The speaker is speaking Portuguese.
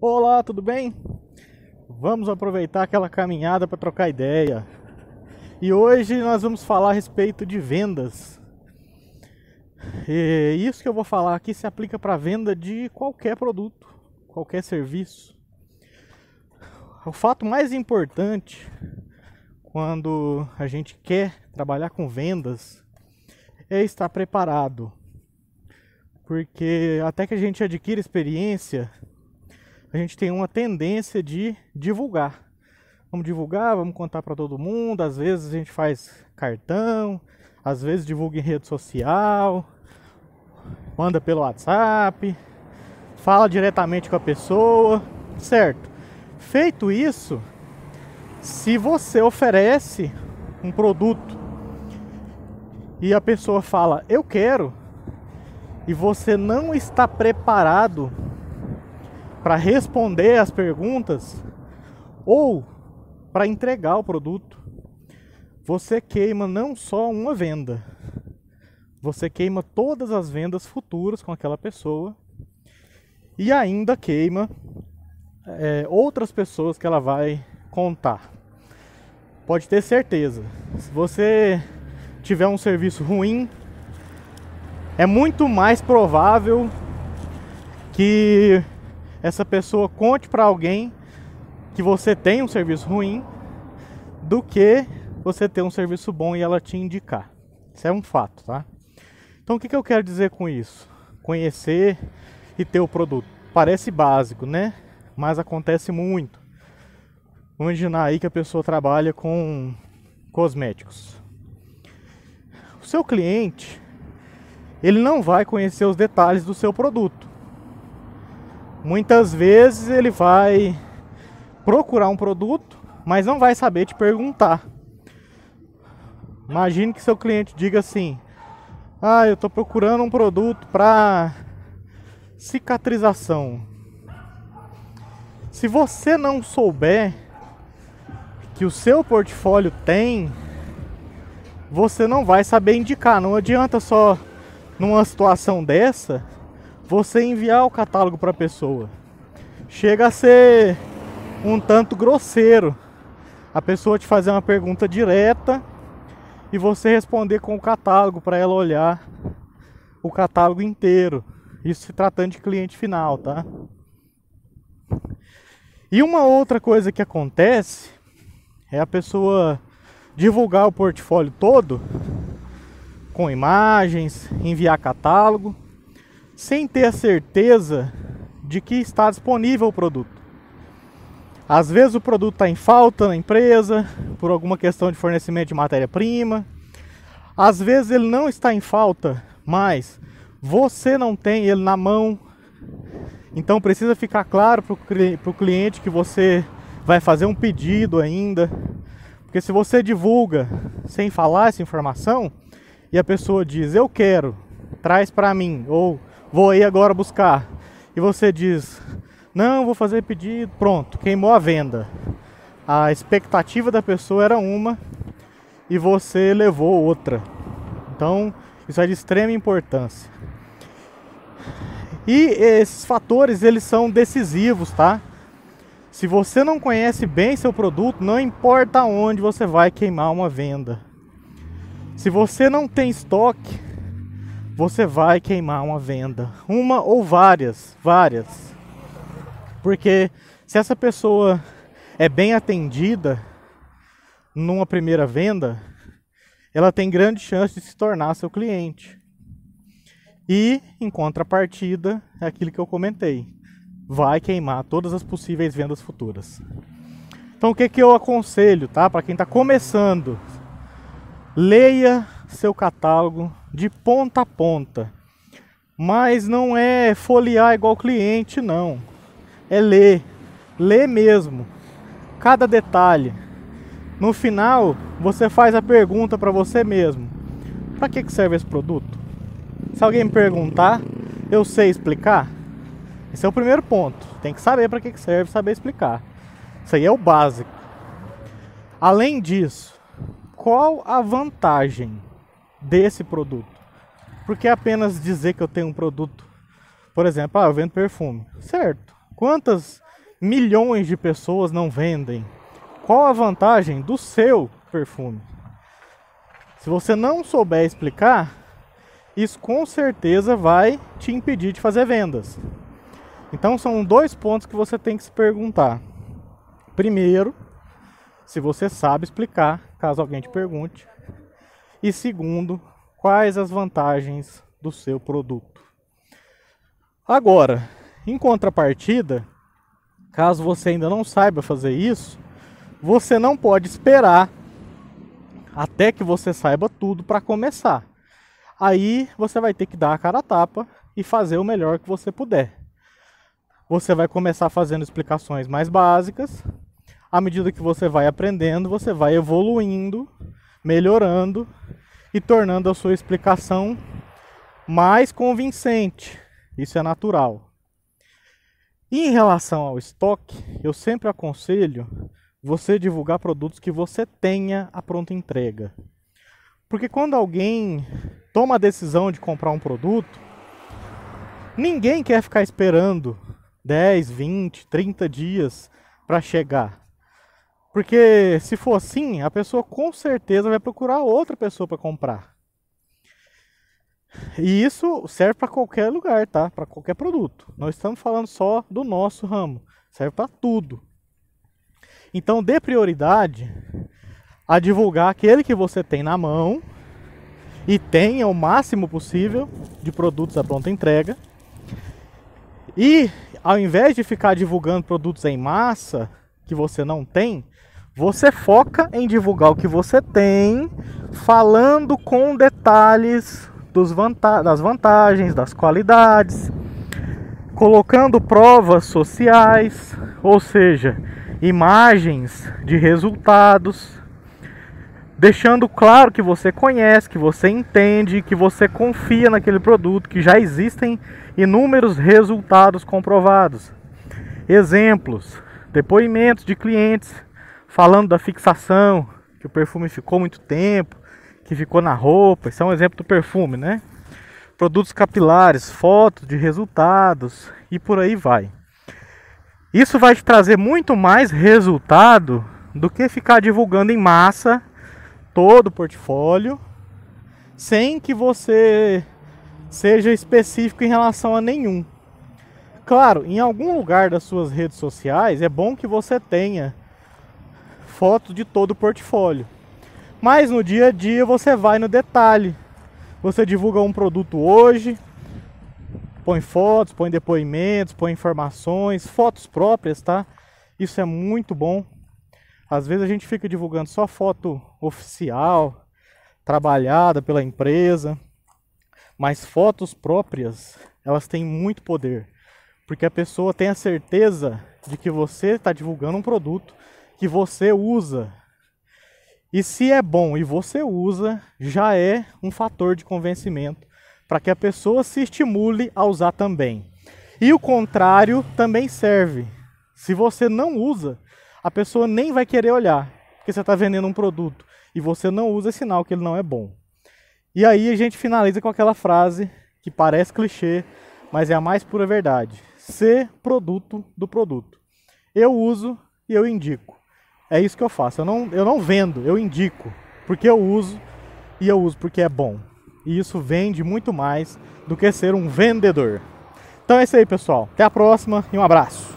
Olá, tudo bem? Vamos aproveitar aquela caminhada para trocar ideia. E hoje nós vamos falar a respeito de vendas. E isso que eu vou falar aqui se aplica para venda de qualquer produto, qualquer serviço. O fato mais importante quando a gente quer trabalhar com vendas é estar preparado. Porque até que a gente adquira experiência, a gente tem uma tendência de divulgar. Vamos divulgar, vamos contar para todo mundo. Às vezes a gente faz cartão, às vezes divulga em rede social, manda pelo WhatsApp, fala diretamente com a pessoa, certo? Feito isso, se você oferece um produto e a pessoa fala eu quero e você não está preparado para responder as perguntas ou para entregar o produto, você queima não só uma venda, você queima todas as vendas futuras com aquela pessoa e ainda queima é, outras pessoas que ela vai contar. Pode ter certeza. Se você tiver um serviço ruim, é muito mais provável que essa pessoa conte para alguém que você tem um serviço ruim do que você ter um serviço bom e ela te indicar. Isso é um fato, tá? Então o que, que eu quero dizer com isso? Conhecer e ter o produto. Parece básico, né? Mas acontece muito. Vamos imaginar aí que a pessoa trabalha com cosméticos. O seu cliente, ele não vai conhecer os detalhes do seu produto Muitas vezes ele vai procurar um produto, mas não vai saber te perguntar. Imagine que seu cliente diga assim: "Ah, eu estou procurando um produto para cicatrização". Se você não souber que o seu portfólio tem, você não vai saber indicar. Não adianta só numa situação dessa você enviar o catálogo para a pessoa. Chega a ser um tanto grosseiro a pessoa te fazer uma pergunta direta e você responder com o catálogo para ela olhar o catálogo inteiro. Isso se tratando de cliente final, tá? E uma outra coisa que acontece é a pessoa divulgar o portfólio todo com imagens, enviar catálogo sem ter a certeza de que está disponível o produto. Às vezes o produto está em falta na empresa por alguma questão de fornecimento de matéria-prima. Às vezes ele não está em falta, mas você não tem ele na mão. Então precisa ficar claro para o cliente que você vai fazer um pedido ainda. Porque se você divulga sem falar essa informação e a pessoa diz eu quero, traz para mim ou vou aí agora buscar. E você diz, não, vou fazer pedido, pronto, queimou a venda. A expectativa da pessoa era uma e você levou outra. Então, isso é de extrema importância. E esses fatores, eles são decisivos, tá? Se você não conhece bem seu produto, não importa onde você vai queimar uma venda. Se você não tem estoque, você vai queimar uma venda, uma ou várias, várias. Porque se essa pessoa é bem atendida numa primeira venda, ela tem grande chance de se tornar seu cliente. E, em contrapartida, é aquilo que eu comentei. Vai queimar todas as possíveis vendas futuras. Então, o que, que eu aconselho, tá? Para quem está começando, leia seu catálogo de ponta a ponta. Mas não é folhear igual cliente, não. É ler. Ler mesmo. Cada detalhe. No final, você faz a pergunta para você mesmo: para que, que serve esse produto? Se alguém me perguntar, eu sei explicar? Esse é o primeiro ponto. Tem que saber para que, que serve, saber explicar. Isso aí é o básico. Além disso, qual a vantagem? desse produto. Porque apenas dizer que eu tenho um produto, por exemplo, ah, eu vendo perfume. Certo. Quantas milhões de pessoas não vendem? Qual a vantagem do seu perfume? Se você não souber explicar, isso com certeza vai te impedir de fazer vendas. Então são dois pontos que você tem que se perguntar. Primeiro, se você sabe explicar, caso alguém te pergunte. E segundo, quais as vantagens do seu produto. Agora, em contrapartida, caso você ainda não saiba fazer isso, você não pode esperar até que você saiba tudo para começar. Aí você vai ter que dar a cara a tapa e fazer o melhor que você puder. Você vai começar fazendo explicações mais básicas. À medida que você vai aprendendo, você vai evoluindo melhorando e tornando a sua explicação mais convincente. Isso é natural. em relação ao estoque, eu sempre aconselho você divulgar produtos que você tenha a pronta entrega. Porque quando alguém toma a decisão de comprar um produto, ninguém quer ficar esperando 10, 20, 30 dias para chegar. Porque se for assim, a pessoa com certeza vai procurar outra pessoa para comprar. E isso serve para qualquer lugar, tá? Para qualquer produto. Não estamos falando só do nosso ramo, serve para tudo. Então dê prioridade a divulgar aquele que você tem na mão e tenha o máximo possível de produtos à pronta entrega. E ao invés de ficar divulgando produtos em massa, que você não tem, você foca em divulgar o que você tem, falando com detalhes vanta das vantagens, das qualidades, colocando provas sociais, ou seja, imagens de resultados, deixando claro que você conhece, que você entende, que você confia naquele produto, que já existem inúmeros resultados comprovados. Exemplos: depoimentos de clientes falando da fixação, que o perfume ficou muito tempo, que ficou na roupa, isso é um exemplo do perfume, né? Produtos capilares, fotos de resultados e por aí vai. Isso vai te trazer muito mais resultado do que ficar divulgando em massa todo o portfólio sem que você seja específico em relação a nenhum. Claro, em algum lugar das suas redes sociais é bom que você tenha fotos de todo o portfólio. Mas no dia a dia você vai no detalhe. Você divulga um produto hoje, põe fotos, põe depoimentos, põe informações, fotos próprias, tá? Isso é muito bom. Às vezes a gente fica divulgando só foto oficial, trabalhada pela empresa, mas fotos próprias, elas têm muito poder. Porque a pessoa tem a certeza de que você está divulgando um produto que você usa. E se é bom e você usa, já é um fator de convencimento para que a pessoa se estimule a usar também. E o contrário também serve. Se você não usa, a pessoa nem vai querer olhar, porque você está vendendo um produto e você não usa, é sinal que ele não é bom. E aí a gente finaliza com aquela frase que parece clichê, mas é a mais pura verdade ser produto do produto. Eu uso e eu indico. É isso que eu faço. Eu não, eu não vendo, eu indico. Porque eu uso e eu uso porque é bom. E isso vende muito mais do que ser um vendedor. Então é isso aí, pessoal. Até a próxima e um abraço.